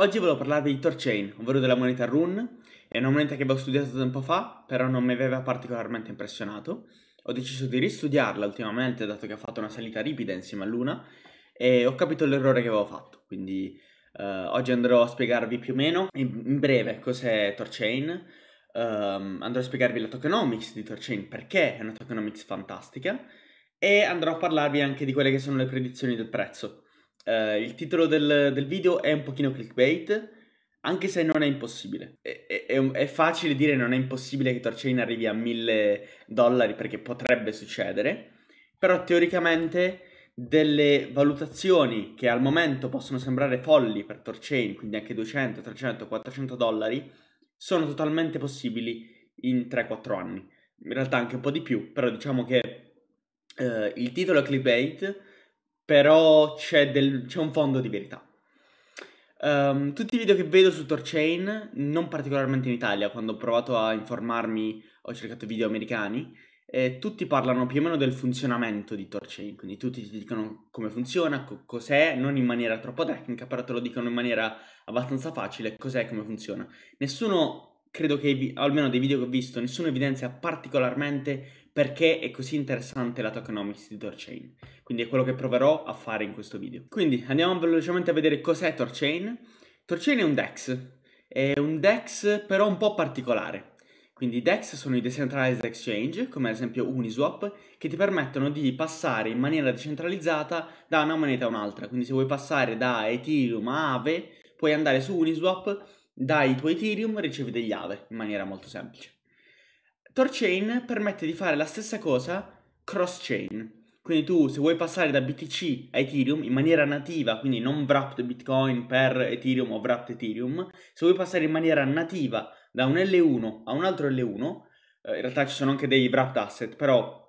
Oggi volevo parlare di Torchain, ovvero della moneta Rune. È una moneta che avevo studiato tempo fa, però non mi aveva particolarmente impressionato. Ho deciso di ristudiarla ultimamente, dato che ha fatto una salita ripida insieme a Luna, e ho capito l'errore che avevo fatto. Quindi eh, oggi andrò a spiegarvi più o meno, in, breve, cos'è Torchain. Eh, andrò a spiegarvi la tokenomics di Torchain, perché è una tokenomics fantastica, e andrò a parlarvi anche di quelle che sono le predizioni del prezzo eh, il titolo del, del, video è un pochino clickbait, anche se non è impossibile. È, è, è facile dire non è impossibile che Torchain arrivi a 1000 dollari perché potrebbe succedere, però teoricamente delle valutazioni che al momento possono sembrare folli per Torchain, quindi anche 200, 300, 400 dollari, sono totalmente possibili in 3-4 anni. In realtà anche un po' di più, però diciamo che eh, il titolo è clickbait, però c'è, del, c'è un fondo di verità. Um, tutti i video che vedo su Torchain, non particolarmente in Italia, quando ho provato a informarmi ho cercato video americani, eh, tutti parlano più o meno del funzionamento di Torchain, quindi tutti ti dicono come funziona, co- cos'è, non in maniera troppo tecnica, però te lo dicono in maniera abbastanza facile, cos'è e come funziona. Nessuno, credo che, almeno dei video che ho visto, nessuno evidenzia particolarmente perché è così interessante la tokenomics di Torchain. Quindi è quello che proverò a fare in questo video. Quindi andiamo velocemente a vedere cos'è Torchain. Torchain è un DEX, è un DEX però un po' particolare. Quindi i DEX sono i decentralized exchange, come ad esempio Uniswap, che ti permettono di passare in maniera decentralizzata da una moneta a un'altra. Quindi se vuoi passare da Ethereum a Aave, puoi andare su Uniswap, dai i tuoi Ethereum, ricevi degli Aave in maniera molto semplice. Torchain permette di fare la stessa cosa cross-chain. Quindi tu se vuoi passare da BTC a Ethereum in maniera nativa, quindi non wrapped Bitcoin per Ethereum o wrapped Ethereum, se vuoi passare in maniera nativa da un L1 a un altro L1, eh, in realtà ci sono anche dei wrapped asset, però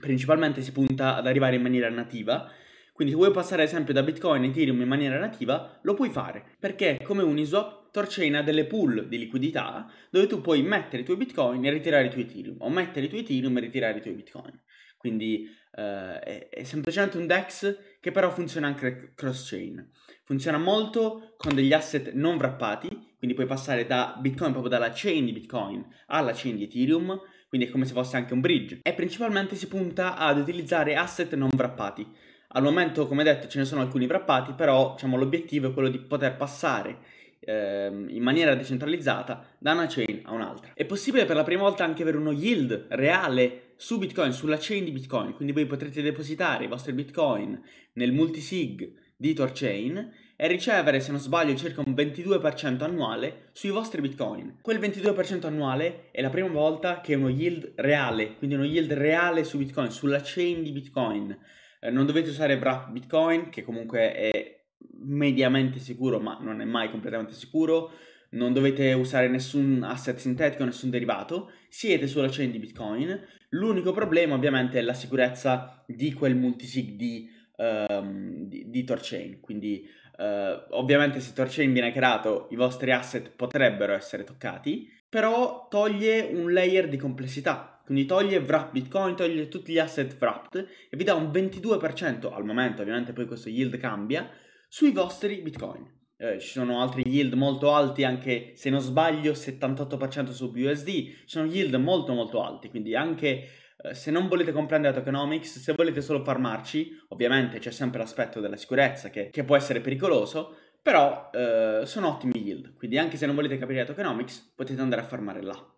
principalmente si punta ad arrivare in maniera nativa. Quindi se vuoi passare ad esempio da Bitcoin a Ethereum in maniera nativa, lo puoi fare, perché come un ISOP torcena delle pool di liquidità dove tu puoi mettere i tuoi bitcoin e ritirare i tuoi Ethereum o mettere i tuoi Ethereum e ritirare i tuoi bitcoin. Quindi eh, è, è, semplicemente un DEX che però funziona anche cross-chain. Funziona molto con degli asset non wrappati, quindi puoi passare da Bitcoin, proprio dalla chain di Bitcoin alla chain di Ethereum, quindi è come se fosse anche un bridge. E principalmente si punta ad utilizzare asset non wrappati. Al momento, come detto, ce ne sono alcuni wrappati, però diciamo, l'obiettivo è quello di poter passare eh, in maniera decentralizzata da una chain a un'altra. È possibile per la prima volta anche avere uno yield reale su Bitcoin, sulla chain di Bitcoin, quindi voi potrete depositare i vostri Bitcoin nel multisig di Torchain e ricevere, se non sbaglio, circa un 22% annuale sui vostri Bitcoin. Quel 22% annuale è la prima volta che uno yield reale, quindi uno yield reale su Bitcoin, sulla chain di Bitcoin. Eh, non dovete usare Wrap Bitcoin, che comunque è mediamente sicuro, ma non è mai completamente sicuro, non dovete usare nessun asset sintetico, nessun derivato, siete sulla chain di Bitcoin, l'unico problema ovviamente è la sicurezza di quel multisig di, um, di, di Torchain, quindi uh, ovviamente se Torchain viene creato i vostri asset potrebbero essere toccati, però toglie un layer di complessità, quindi toglie wrap Bitcoin, toglie tutti gli asset wrapped e vi dà un 22% al momento, ovviamente poi questo yield cambia, sui vostri bitcoin. Eh, ci sono altri yield molto alti, anche se non sbaglio 78% su BUSD, ci sono yield molto molto alti, quindi anche eh, se non volete comprendere tokenomics, se volete solo farmarci, ovviamente c'è sempre l'aspetto della sicurezza che, che può essere pericoloso, però eh, sono ottimi yield, quindi anche se non volete capire tokenomics potete andare a farmare là.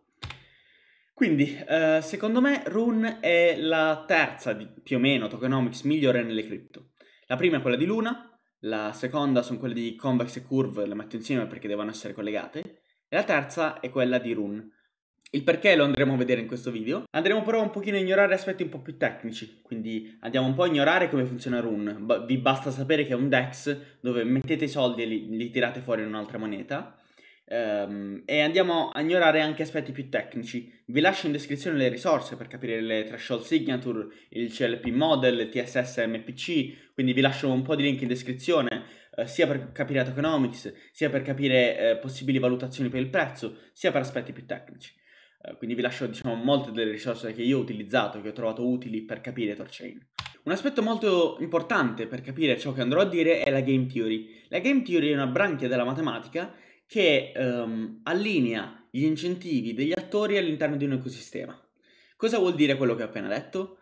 Quindi, eh, secondo me, Rune è la terza di, più o meno tokenomics migliore nelle cripto. La prima è quella di Luna, la seconda sono quelle di convex e curve, le metto insieme perché devono essere collegate, e la terza è quella di rune. Il perché lo andremo a vedere in questo video. Andremo però un pochino a ignorare aspetti un po' più tecnici, quindi andiamo un po' a ignorare come funziona run. vi basta sapere che è un DEX dove mettete i soldi e li, li tirate fuori in un'altra moneta, Um, e andiamo a ignorare anche aspetti più tecnici. Vi lascio in descrizione le risorse per capire le threshold signature, il CLP model, il TSS MPC, quindi vi lascio un po' di link in descrizione eh, sia per capire la tokenomics, sia per capire eh, possibili valutazioni per il prezzo, sia per aspetti più tecnici. Eh, quindi vi lascio diciamo, molte delle risorse che io ho utilizzato, che ho trovato utili per capire Torchain. Un aspetto molto importante per capire ciò che andrò a dire è la game theory. La game theory è una branchia della matematica che ehm, allinea gli incentivi degli attori all'interno di un ecosistema. Cosa vuol dire quello che ho appena detto?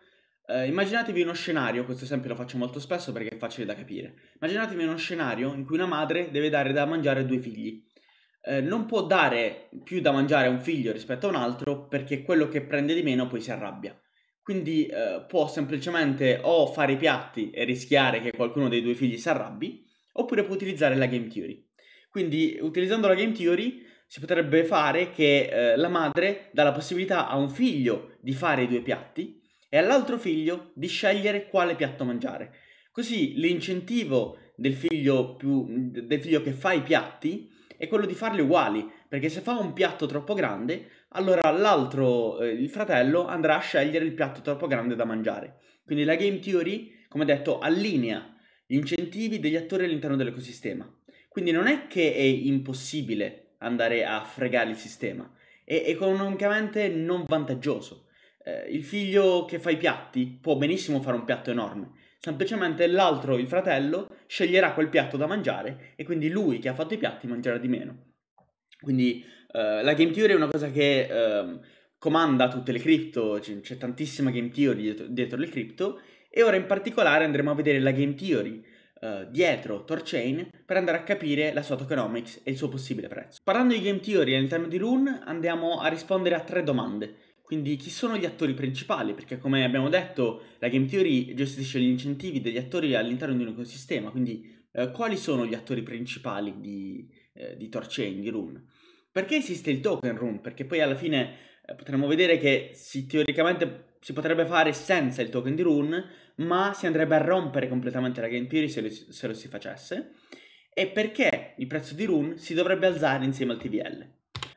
Eh, immaginatevi uno scenario, questo esempio lo faccio molto spesso perché è facile da capire. Immaginatevi uno scenario in cui una madre deve dare da mangiare a due figli. Eh, non può dare più da mangiare a un figlio rispetto a un altro perché quello che prende di meno poi si arrabbia. Quindi eh, può semplicemente o fare i piatti e rischiare che qualcuno dei due figli si arrabbi, oppure può utilizzare la game theory. Quindi utilizzando la game theory si potrebbe fare che eh, la madre dà la possibilità a un figlio di fare i due piatti e all'altro figlio di scegliere quale piatto mangiare. Così l'incentivo del figlio, più, del figlio che fa i piatti è quello di farli uguali, perché se fa un piatto troppo grande, allora l'altro, eh, il fratello, andrà a scegliere il piatto troppo grande da mangiare. Quindi la game theory, come detto, allinea gli incentivi degli attori all'interno dell'ecosistema. Quindi non è che è impossibile andare a fregare il sistema, è economicamente non vantaggioso. Eh, il figlio che fa i piatti può benissimo fare un piatto enorme, semplicemente l'altro, il fratello, sceglierà quel piatto da mangiare e quindi lui che ha fatto i piatti mangerà di meno. Quindi eh, la game theory è una cosa che eh, comanda tutte le cripto, c'è, c'è tantissima game theory dietro, dietro le cripto e ora in particolare andremo a vedere la game theory eh, dietro Torchain per andare a capire la sua tokenomics e il suo possibile prezzo. Parlando di game theory all'interno di Rune andiamo a rispondere a tre domande. Quindi chi sono gli attori principali? Perché come abbiamo detto la game theory gestisce gli incentivi degli attori all'interno di un ecosistema, quindi uh, quali sono gli attori principali di, uh, di Torchain, di Rune? Perché esiste il token Rune? Perché poi alla fine potremmo vedere che si teoricamente si potrebbe fare senza il token di rune, ma si andrebbe a rompere completamente la game theory se lo, se lo si facesse, e perché il prezzo di rune si dovrebbe alzare insieme al TVL.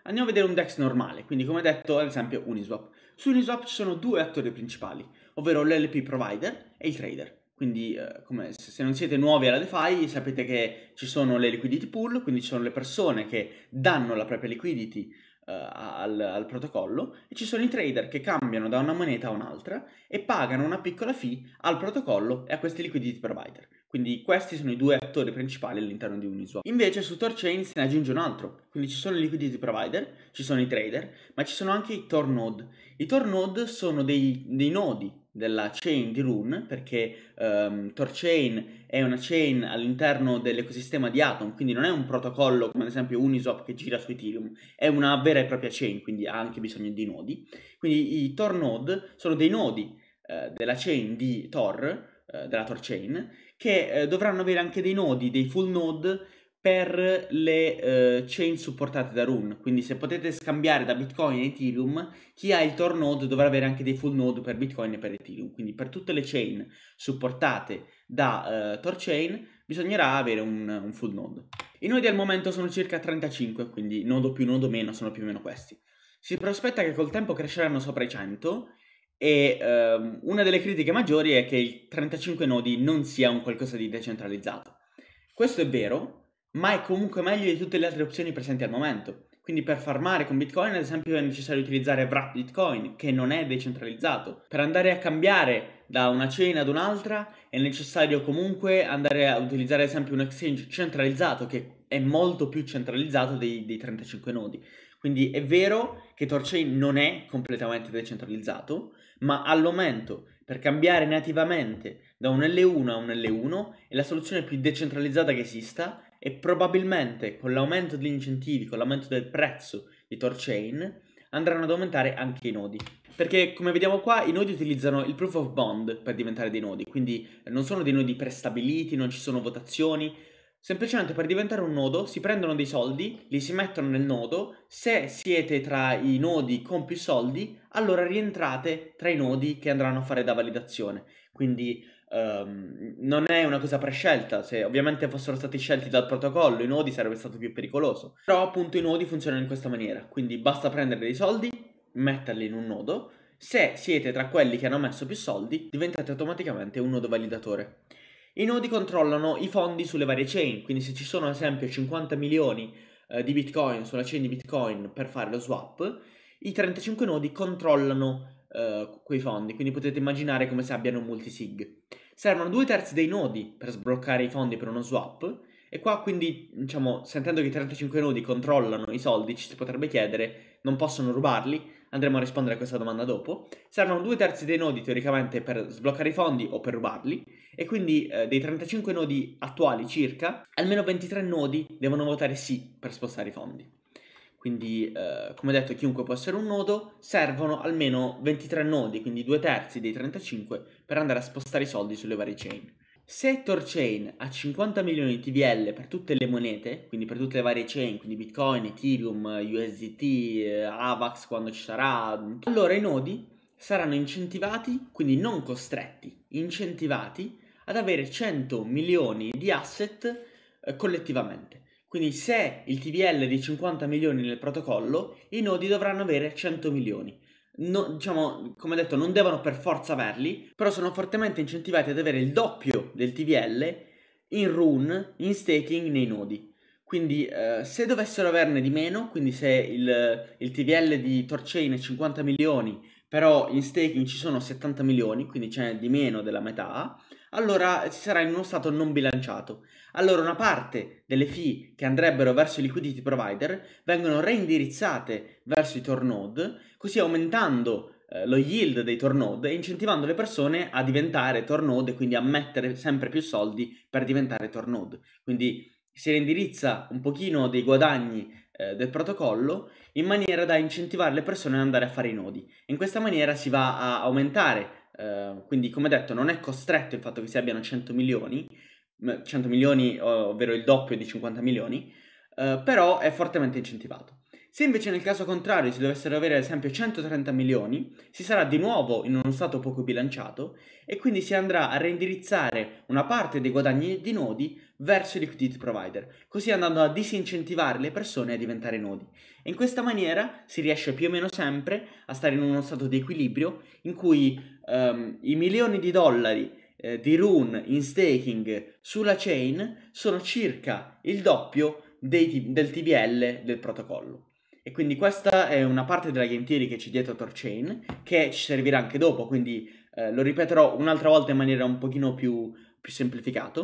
Andiamo a vedere un DEX normale, quindi come detto ad esempio Uniswap. Su Uniswap ci sono due attori principali, ovvero l'LP provider e il trader. Quindi eh, come, se non siete nuovi alla DeFi sapete che ci sono le liquidity pool, quindi ci sono le persone che danno la propria liquidity eh, al, al, protocollo e ci sono i trader che cambiano da una moneta a un'altra e pagano una piccola fee al protocollo e a questi liquidity provider. Quindi questi sono i due attori principali all'interno di Uniswap. Invece su Torchain se ne aggiunge un altro, quindi ci sono i liquidity provider, ci sono i trader, ma ci sono anche i Tor node. I Tor node sono dei, dei nodi della chain di Rune, perché um, ehm, Torchain è una chain all'interno dell'ecosistema di Atom, quindi non è un protocollo come ad esempio Uniswap che gira su Ethereum, è una vera e propria chain, quindi ha anche bisogno di nodi. Quindi i Tor node sono dei nodi eh, della chain di Tor, eh, della TorChain, che eh, dovranno avere anche dei nodi, dei full node per le eh, chain supportate da Rune. Quindi se potete scambiare da Bitcoin e Ethereum, chi ha il Tor node dovrà avere anche dei full node per Bitcoin e per Ethereum. Quindi per tutte le chain supportate da eh, Tor chain bisognerà avere un, un, full node. I nodi al momento sono circa 35, quindi nodo più nodo meno sono più o meno questi. Si prospetta che col tempo cresceranno sopra i 100 e ehm, una delle critiche maggiori è che il 35 nodi non sia un qualcosa di decentralizzato. Questo è vero, ma è comunque meglio di tutte le altre opzioni presenti al momento. Quindi per farmare con Bitcoin, ad esempio, è necessario utilizzare Wrap Bitcoin, che non è decentralizzato. Per andare a cambiare da una chain ad un'altra è necessario comunque andare a utilizzare, ad esempio, un exchange centralizzato, che è molto più centralizzato dei, dei 35 nodi. Quindi è vero che Torchain non è completamente decentralizzato, ma al momento per cambiare nativamente da un L1 a un L1 è la soluzione più decentralizzata che esista e probabilmente con l'aumento degli incentivi, con l'aumento del prezzo di Torchain, andranno ad aumentare anche i nodi. Perché come vediamo qua i nodi utilizzano il proof of bond per diventare dei nodi, quindi eh, non sono dei nodi prestabiliti, non ci sono votazioni, semplicemente per diventare un nodo si prendono dei soldi, li si mettono nel nodo, se siete tra i nodi con più soldi, allora rientrate tra i nodi che andranno a fare da validazione. Quindi um, non è una cosa prescelta. Se ovviamente fossero stati scelti dal protocollo, i nodi sarebbe stato più pericoloso. Però appunto i nodi funzionano in questa maniera, quindi basta prendere dei soldi, metterli in un nodo. Se siete tra quelli che hanno messo più soldi, diventate automaticamente un nodo validatore. I nodi controllano i fondi sulle varie chain, quindi se ci sono ad esempio 50 milioni eh, di Bitcoin sulla chain di Bitcoin per fare lo swap, i 35 nodi controllano quei eh, fondi, quindi potete immaginare come se abbiano un multisig. Servono due terzi dei nodi per sbloccare i fondi per uno swap e qua quindi, diciamo, sentendo che i 35 nodi controllano i soldi, ci si potrebbe chiedere, non possono rubarli? Andremo a rispondere a questa domanda dopo. Servono due terzi dei nodi teoricamente per sbloccare i fondi o per rubarli e quindi eh, dei 35 nodi attuali circa, almeno 23 nodi devono votare sì per spostare i fondi quindi eh, come detto chiunque può essere un nodo, servono almeno 23 nodi, quindi due terzi dei 35, per andare a spostare i soldi sulle varie chain. Se Torchain ha 50 milioni di TVL per tutte le monete, quindi per tutte le varie chain, quindi Bitcoin, Ethereum, USDT, eh, AVAX quando ci sarà, allora i nodi saranno incentivati, quindi non costretti, incentivati ad avere 100 milioni di asset eh, collettivamente. Quindi se il TVL è di 50 milioni nel protocollo, i nodi dovranno avere 100 milioni. No, diciamo, come detto, non devono per forza averli, però sono fortemente incentivati ad avere il doppio del TVL in run, in staking nei nodi. Quindi eh, se dovessero averne di meno, quindi se il, il TVL di Torchain è 50 milioni, però in staking ci sono 70 milioni, quindi c'è di meno della metà, allora si sarà in uno stato non bilanciato. Allora una parte delle fee che andrebbero verso i liquidity provider vengono reindirizzate verso i tornode, così aumentando eh, lo yield dei tornode e incentivando le persone a diventare tornode e quindi a mettere sempre più soldi per diventare tornode. Quindi si reindirizza un pochino dei guadagni eh, del protocollo in maniera da incentivare le persone ad andare a fare i nodi. In questa maniera si va a aumentare, eh, quindi come detto non è costretto il fatto che si abbiano 100 milioni, 100 milioni ovvero il doppio di 50 milioni, eh, però è fortemente incentivato. Se invece nel caso contrario si dovessero avere ad esempio 130 milioni, si sarà di nuovo in uno stato poco bilanciato e quindi si andrà a reindirizzare una parte dei guadagni di nodi verso i liquidity provider, così andando a disincentivare le persone a diventare nodi. E in questa maniera si riesce più o meno sempre a stare in uno stato di equilibrio in cui um, i milioni di dollari eh, di rune in staking sulla chain sono circa il doppio dei, del TBL del protocollo. E quindi questa è una parte della game theory che c'è dietro Torchain, che ci servirà anche dopo, quindi eh, lo ripeterò un'altra volta in maniera un pochino più, più semplificata.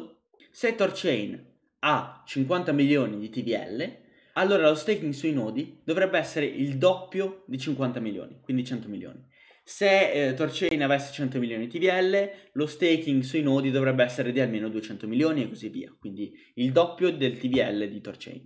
Se Torchain ha 50 milioni di TVL, allora lo staking sui nodi dovrebbe essere il doppio di 50 milioni, quindi 100 milioni. Se eh, Torchain avesse 100 milioni di TVL, lo staking sui nodi dovrebbe essere di almeno 200 milioni e così via, quindi il doppio del TVL di Torchain.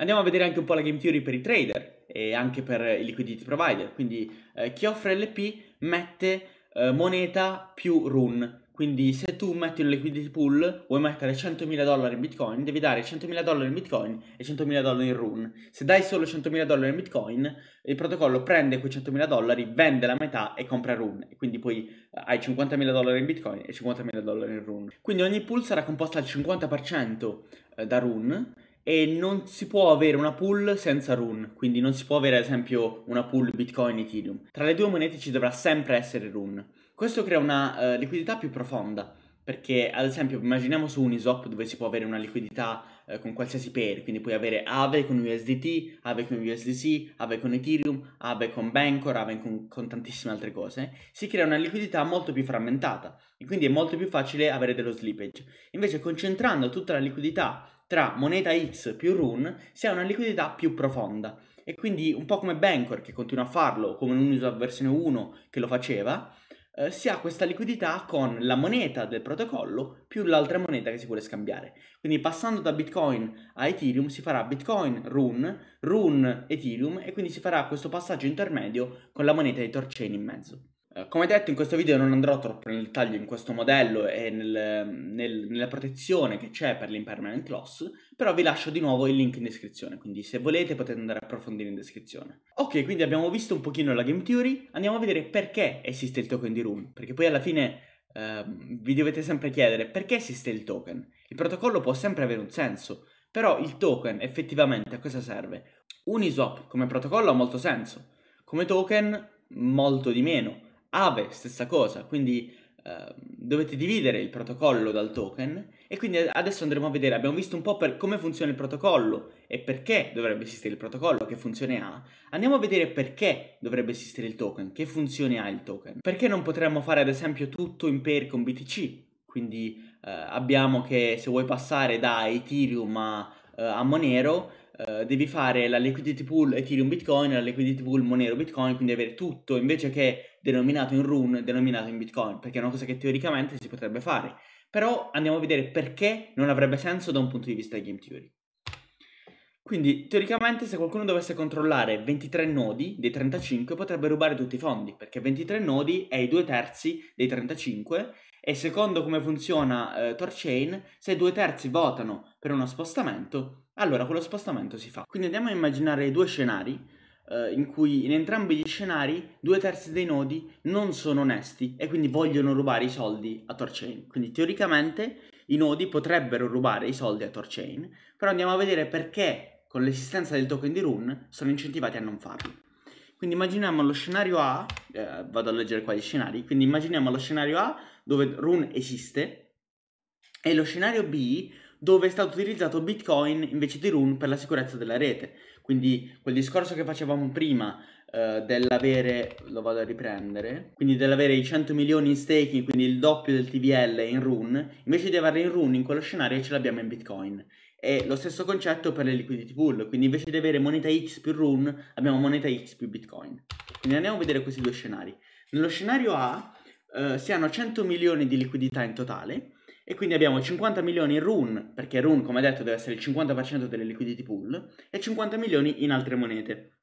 Andiamo a vedere anche un po' la game theory per i trader e anche per i liquidity provider, quindi eh, chi offre LP mette eh, moneta più run, quindi se tu metti un liquidity pool, vuoi mettere 100.000 dollari in bitcoin, devi dare 100.000 dollari in bitcoin e 100.000 dollari in run. Se dai solo 100.000 dollari in bitcoin, il protocollo prende quei 100.000 dollari, vende la metà e compra run. E quindi poi eh, hai 50.000 dollari in bitcoin e 50.000 dollari in run. Quindi ogni pool sarà composta al 50% eh, da run e non si può avere una pool senza rune, quindi non si può avere ad esempio una pool Bitcoin Ethereum. Tra le due monete ci dovrà sempre essere rune. Questo crea una uh, liquidità più profonda, perché ad esempio immaginiamo su Uniswap dove si può avere una liquidità eh, con qualsiasi pair, quindi puoi avere Aave con USDT, Aave con USDC, Aave con Ethereum, Aave con Bancor, Aave con, con, tantissime altre cose, si crea una liquidità molto più frammentata e quindi è molto più facile avere dello slippage. Invece concentrando tutta la liquidità tra moneta X più run si ha una liquidità più profonda e quindi un po' come Bancor che continua a farlo, come un'USA versione 1 che lo faceva, eh, si ha questa liquidità con la moneta del protocollo più l'altra moneta che si vuole scambiare. Quindi passando da Bitcoin a Ethereum si farà Bitcoin, Rune, Rune, Ethereum e quindi si farà questo passaggio intermedio con la moneta di Torchain in mezzo. Eh, come detto in questo video non andrò troppo nel dettaglio in questo modello e nel, nel, nella protezione che c'è per l'impermanent loss, però vi lascio di nuovo il link in descrizione, quindi se volete potete andare a approfondire in descrizione. Ok, quindi abbiamo visto un pochino la game theory, andiamo a vedere perché esiste il token di Rune, perché poi alla fine eh, vi dovete sempre chiedere perché esiste il token. Il protocollo può sempre avere un senso, però il token effettivamente a cosa serve? Uniswap come protocollo ha molto senso, come token molto di meno Aave, ah, stessa cosa, quindi eh, dovete dividere il protocollo dal token e quindi adesso andremo a vedere, abbiamo visto un po' come funziona il protocollo e perché dovrebbe esistere il protocollo, che funzione ha, andiamo a vedere perché dovrebbe esistere il token, che funzione ha il token, perché non potremmo fare ad esempio tutto in pair con BTC, quindi eh, abbiamo che se vuoi passare da Ethereum a, eh, a Monero eh, devi fare la liquidity pool Ethereum Bitcoin e la liquidity pool Monero Bitcoin, quindi avere tutto invece che denominato in RUN, denominato in Bitcoin, perché è una cosa che teoricamente si potrebbe fare. Però andiamo a vedere perché non avrebbe senso da un punto di vista di game theory. Quindi teoricamente se qualcuno dovesse controllare 23 nodi dei 35 potrebbe rubare tutti i fondi, perché 23 nodi è i due terzi dei 35 e secondo come funziona eh, Torchain, se due terzi votano per uno spostamento, allora quello spostamento si fa. Quindi andiamo a immaginare due scenari eh, in cui in entrambi gli scenari due terzi dei nodi non sono onesti e quindi vogliono rubare i soldi a Torchain. Quindi teoricamente i nodi potrebbero rubare i soldi a Torchain, però andiamo a vedere perché con l'esistenza del token di Rune sono incentivati a non farlo. Quindi immaginiamo lo scenario A, eh, vado a leggere qua gli scenari, quindi immaginiamo lo scenario A dove Rune esiste e lo scenario B dove è stato utilizzato Bitcoin invece di Rune per la sicurezza della rete. Quindi quel discorso che facevamo prima eh, dell'avere, lo vado a riprendere, quindi dell'avere i 100 milioni in staking, quindi il doppio del TVL in Rune, invece di averli in Rune in quello scenario ce l'abbiamo in Bitcoin. E lo stesso concetto per le liquidity pool, quindi invece di avere moneta X più Rune abbiamo moneta X più Bitcoin. Quindi andiamo a vedere questi due scenari. Nello scenario A eh, si hanno 100 milioni di liquidità in totale, e quindi abbiamo 50 milioni in RUN, perché RUN, come detto, deve essere il 50% delle liquidity pool, e 50 milioni in altre monete.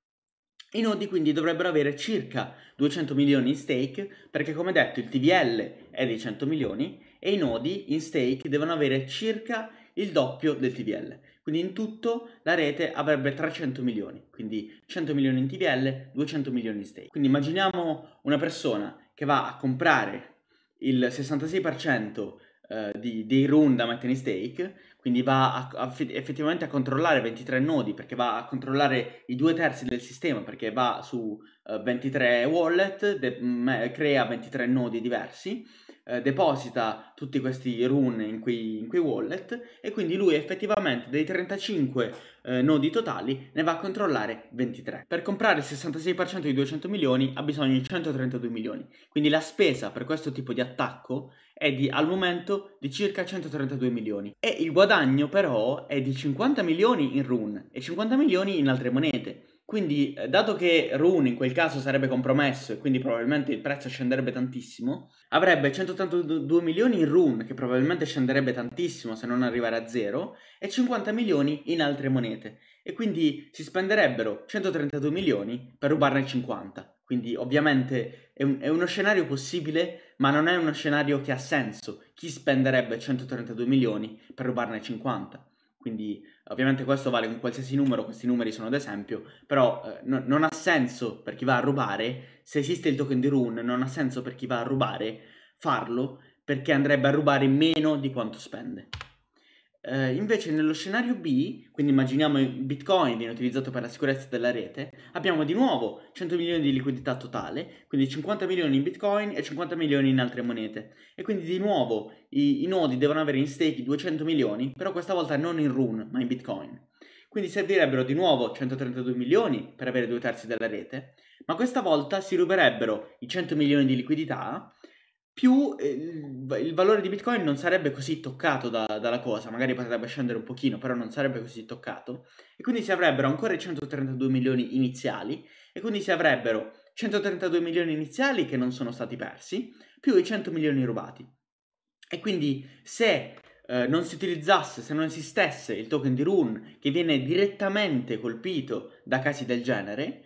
I nodi quindi dovrebbero avere circa 200 milioni in stake, perché come detto il TVL è dei 100 milioni, e i nodi in stake devono avere circa il doppio del TVL. Quindi in tutto la rete avrebbe 300 milioni, quindi 100 milioni in TVL, 200 milioni in stake. Quindi immaginiamo una persona che va a comprare il 66% eh, di, dei run da in stake, quindi va a, a, effettivamente a controllare 23 nodi perché va a controllare i due terzi del sistema perché va su uh, eh, 23 wallet, de- m- mm, eh, crea 23 nodi diversi, eh, deposita tutti questi rune in quei, in quei, wallet e quindi lui effettivamente dei 35 eh, nodi totali ne va a controllare 23. Per comprare il 66% di 200 milioni ha bisogno di 132 milioni, quindi la spesa per questo tipo di attacco è di al momento di circa 132 milioni e il guadagno però è di 50 milioni in rune e 50 milioni in altre monete. Quindi, eh, dato che Rune in quel caso sarebbe compromesso e quindi probabilmente il prezzo scenderebbe tantissimo, avrebbe 182 milioni in Rune, che probabilmente scenderebbe tantissimo se non arrivare a zero, e 50 milioni in altre monete. E quindi si spenderebbero 132 milioni per rubarne 50. Quindi ovviamente è, un, è, uno scenario possibile, ma non è uno scenario che ha senso. Chi spenderebbe 132 milioni per rubarne 50? Quindi ovviamente questo vale con qualsiasi numero, questi numeri sono ad esempio, però eh, no, non ha senso per chi va a rubare, se esiste il token di Rune, non ha senso per chi va a rubare farlo perché andrebbe a rubare meno di quanto spende. Eh, invece nello scenario B, quindi immaginiamo Bitcoin viene utilizzato per la sicurezza della rete, abbiamo di nuovo 100 milioni di liquidità totale, quindi 50 milioni in Bitcoin e 50 milioni in altre monete. E quindi di nuovo i, i nodi devono avere in stake 200 milioni, però questa volta non in Rune, ma in Bitcoin. Quindi servirebbero di nuovo 132 milioni per avere due terzi della rete, ma questa volta si ruberebbero i 100 milioni di liquidità più eh, il valore di Bitcoin non sarebbe così toccato da, dalla cosa, magari potrebbe scendere un pochino, però non sarebbe così toccato, e quindi si avrebbero ancora i 132 milioni iniziali, e quindi si avrebbero 132 milioni iniziali che non sono stati persi, più i 100 milioni rubati. E quindi se eh, non si utilizzasse, se non esistesse il token di Rune che viene direttamente colpito da casi del genere,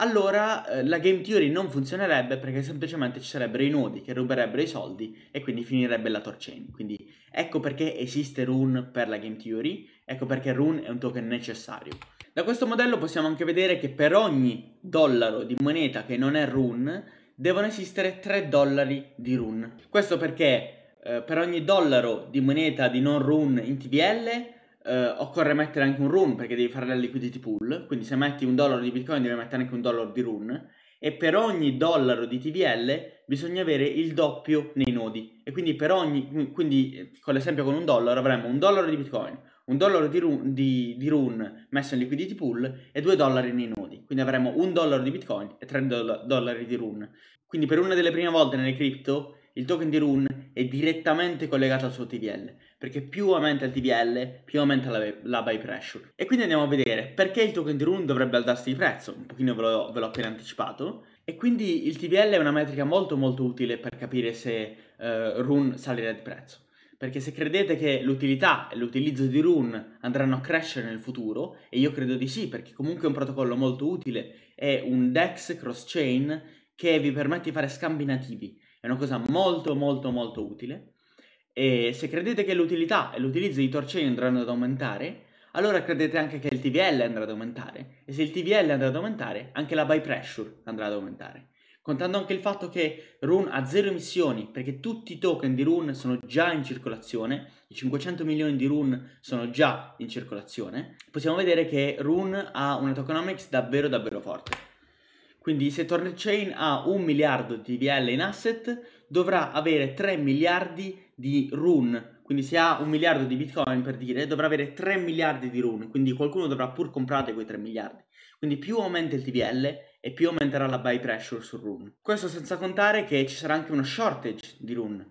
allora eh, la game theory non funzionerebbe perché semplicemente ci sarebbero i nodi che ruberebbero i soldi e quindi finirebbe la torchain. Quindi ecco perché esiste Rune per la game theory, ecco perché Rune è un token necessario. Da questo modello possiamo anche vedere che per ogni dollaro di moneta che non è Rune devono esistere 3 dollari di Rune. Questo perché eh, per ogni dollaro di moneta di non Rune in TVL eh, occorre mettere anche un run perché devi fare la liquidity pool, quindi se metti un dollaro di bitcoin devi mettere anche un dollaro di run e per ogni dollaro di TVL bisogna avere il doppio nei nodi e quindi per ogni, quindi con l'esempio con un dollaro avremo un dollaro di bitcoin, un dollaro di run, di, di run messo in liquidity pool e due dollari nei nodi, quindi avremo un dollaro di bitcoin e tre dollari di run. Quindi per una delle prime volte nelle cripto il token di run è direttamente collegata al suo TVL, perché più aumenta il TVL, più aumenta la, la buy pressure. E quindi andiamo a vedere perché il token di Rune dovrebbe alzarsi di prezzo, un pochino ve, lo, ve l'ho appena anticipato, e quindi il TVL è una metrica molto molto utile per capire se uh, Rune salirà di prezzo perché se credete che l'utilità e l'utilizzo di Rune andranno a crescere nel futuro, e io credo di sì, perché comunque è un protocollo molto utile, è un DEX cross-chain che vi permette di fare scambi nativi, è una cosa molto molto molto utile. E se credete che l'utilità e l'utilizzo di torcei andranno ad aumentare, allora credete anche che il TVL andrà ad aumentare. E se il TVL andrà ad aumentare, anche la buy pressure andrà ad aumentare. Contando anche il fatto che Rune ha zero emissioni, perché tutti i token di Rune sono già in circolazione, i 500 milioni di Rune sono già in circolazione, possiamo vedere che Rune ha una tokenomics davvero davvero forte. Quindi se Chain ha un miliardo di TVL in asset, dovrà avere 3 miliardi di rune. Quindi se ha un miliardo di bitcoin per dire, dovrà avere 3 miliardi di rune. Quindi qualcuno dovrà pur comprare quei 3 miliardi. Quindi più aumenta il TVL e più aumenterà la buy pressure sul rune. Questo senza contare che ci sarà anche una shortage di rune.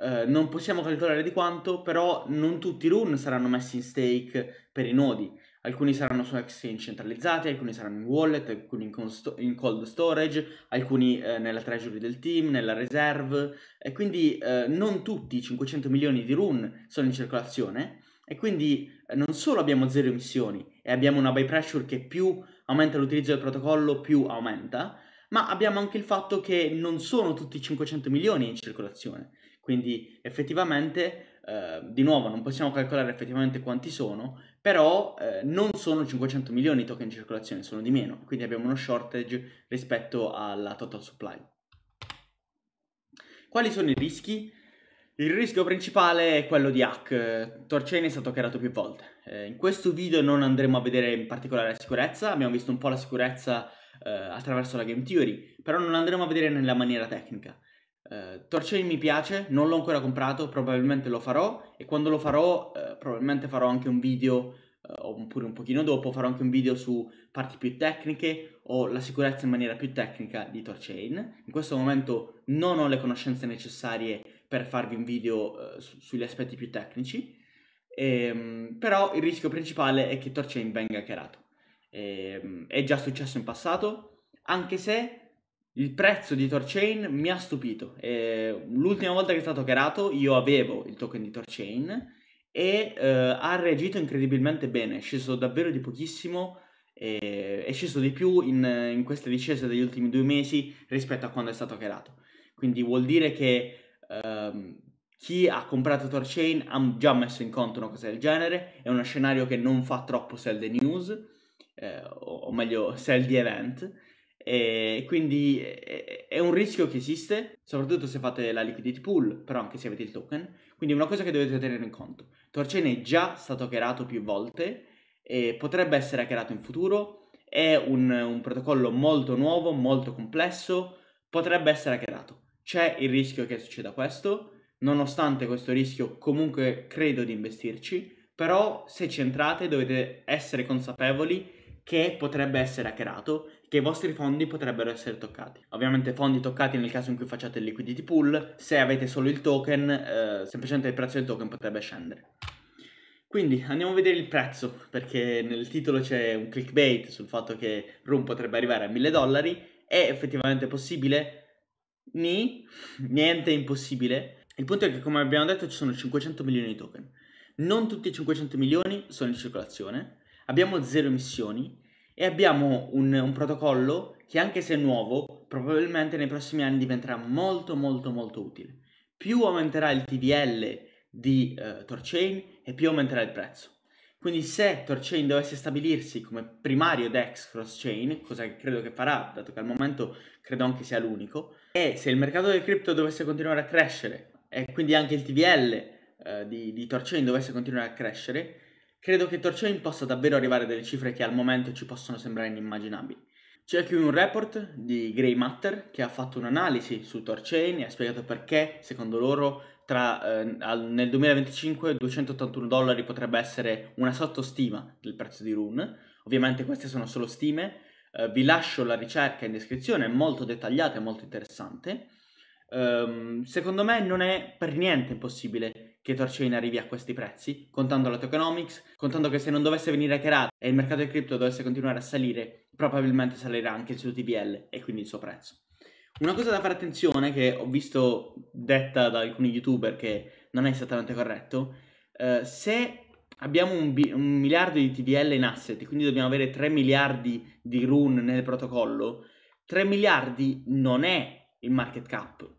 Uh, non possiamo calcolare di quanto, però non tutti i rune saranno messi in stake per i nodi. Alcuni saranno su exchange centralizzati, alcuni saranno in wallet, alcuni in, consto- in cold storage, alcuni eh, nella treasury del team, nella reserve. E quindi eh, non tutti i 500 milioni di rune sono in circolazione. E quindi eh, non solo abbiamo zero emissioni e abbiamo una buy pressure che più aumenta l'utilizzo del protocollo, più aumenta, ma abbiamo anche il fatto che non sono tutti i 500 milioni in circolazione. Quindi effettivamente, eh, di nuovo, non possiamo calcolare effettivamente quanti sono, però eh, non sono 500 milioni di token in circolazione, sono di meno, quindi abbiamo uno shortage rispetto alla total supply. Quali sono i rischi? Il rischio principale è quello di hack, Torchain è stato creato più volte. Eh, in questo video non andremo a vedere in particolare la sicurezza, abbiamo visto un po' la sicurezza eh, attraverso la game theory, però non andremo a vedere nella maniera tecnica. Eh, mi piace, non l'ho ancora comprato, probabilmente lo farò e quando lo farò eh, probabilmente farò anche un video eh, oppure un pochino dopo farò anche un video su parti più tecniche o la sicurezza in maniera più tecnica di Torchain. In questo momento non ho le conoscenze necessarie per farvi un video eh, su- sugli aspetti più tecnici, ehm, però il rischio principale è che Torchain venga hackerato. Ehm, è già successo in passato, anche se il prezzo di Torchain mi ha stupito. Eh, l'ultima volta che è stato creato io avevo il token di Torchain e eh, ha reagito incredibilmente bene, è sceso davvero di pochissimo, eh, è sceso di più in, in, queste discese degli ultimi due mesi rispetto a quando è stato creato. Quindi vuol dire che ehm, chi ha comprato Torchain ha già messo in conto una cosa del genere, è uno scenario che non fa troppo sell the news, eh, o, o meglio sell the event, e quindi eh, è un rischio che esiste, soprattutto se fate la liquidity pool, però anche se avete il token. Quindi è una cosa che dovete tenere in conto. Torchain è già stato hackerato più volte e potrebbe essere hackerato in futuro. È un, un protocollo molto nuovo, molto complesso, potrebbe essere hackerato. C'è il rischio che succeda questo, nonostante questo rischio comunque credo di investirci, però se ci entrate dovete essere consapevoli che potrebbe essere hackerato che i vostri fondi potrebbero essere toccati. Ovviamente fondi toccati nel caso in cui facciate il liquidity pool, se avete solo il token, eh, semplicemente il prezzo del token potrebbe scendere. Quindi andiamo a vedere il prezzo, perché nel titolo c'è un clickbait sul fatto che Room potrebbe arrivare a 1000 dollari, è effettivamente possibile? Ni, niente è impossibile. Il punto è che come abbiamo detto ci sono 500 milioni di token. Non tutti i 500 milioni sono in circolazione, abbiamo zero emissioni, e abbiamo un, un protocollo che anche se nuovo, probabilmente nei prossimi anni diventerà molto molto molto utile. Più aumenterà il TVL di eh, Torchain e più aumenterà il prezzo. Quindi se Torchain dovesse stabilirsi come primario DEX cross-chain, cosa che credo che farà, dato che al momento credo anche sia l'unico, e se il mercato delle cripto dovesse continuare a crescere, e quindi anche il TVL eh, di, di Torchain dovesse continuare a crescere, Credo che Torchain possa davvero arrivare a delle cifre che al momento ci possono sembrare inimmaginabili. C'è qui un report di Grey Matter che ha fatto un'analisi su Torchain e ha spiegato perché, secondo loro, tra, eh, nel 2025 281 dollari potrebbe essere una sottostima del prezzo di Rune. Ovviamente queste sono solo stime, eh, vi lascio la ricerca in descrizione, è molto dettagliata e molto interessante. Um, secondo me non è per niente impossibile che Torcevin arrivi a questi prezzi, contando la tokenomics, contando che se non dovesse venire hackerato e il mercato del cripto dovesse continuare a salire, probabilmente salirà anche il suo TVL e quindi il suo prezzo. Una cosa da fare attenzione, che ho visto detta da alcuni youtuber che non è esattamente corretto, eh, se abbiamo un, bi- un, miliardo di TVL in asset, quindi dobbiamo avere 3 miliardi di rune nel protocollo, 3 miliardi non è il market cap,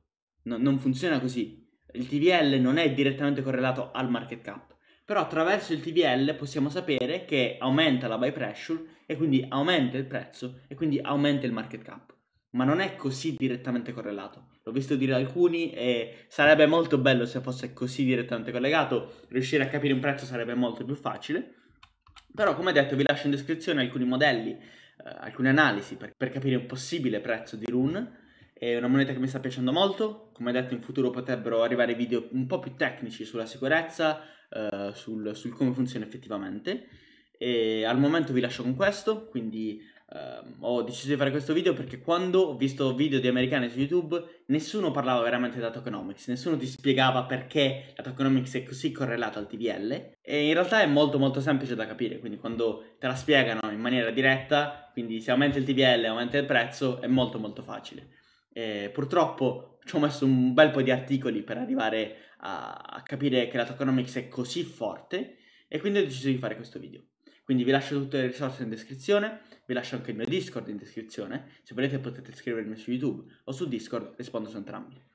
no, non funziona così il TVL non è direttamente correlato al market cap, però attraverso il TVL possiamo sapere che aumenta la buy pressure e quindi aumenta il prezzo e quindi aumenta il market cap. Ma non è così direttamente correlato. L'ho visto dire alcuni e sarebbe molto bello se fosse così direttamente collegato. Riuscire a capire un prezzo sarebbe molto più facile. Però, come detto, vi lascio in descrizione alcuni modelli, eh, alcune analisi per, per capire un possibile prezzo di rune è una moneta che mi sta piacendo molto, come detto in futuro potrebbero arrivare video un po' più tecnici sulla sicurezza, eh, sul, sul, come funziona effettivamente. E al momento vi lascio con questo, quindi eh, ho deciso di fare questo video perché quando ho visto video di americani su YouTube nessuno parlava veramente della tokenomics, nessuno ti spiegava perché la tokenomics è così correlata al TVL e in realtà è molto molto semplice da capire, quindi quando te la spiegano in maniera diretta, quindi se aumenta il TVL aumenta il prezzo, è molto molto facile. Eh, purtroppo ci ho messo un bel po' di articoli per arrivare a, a capire che la tokenomics è così forte e quindi ho deciso di fare questo video. Quindi vi lascio tutte le risorse in descrizione, vi lascio anche il mio Discord in descrizione, se volete potete iscrivermi su YouTube o su Discord, rispondo su entrambi.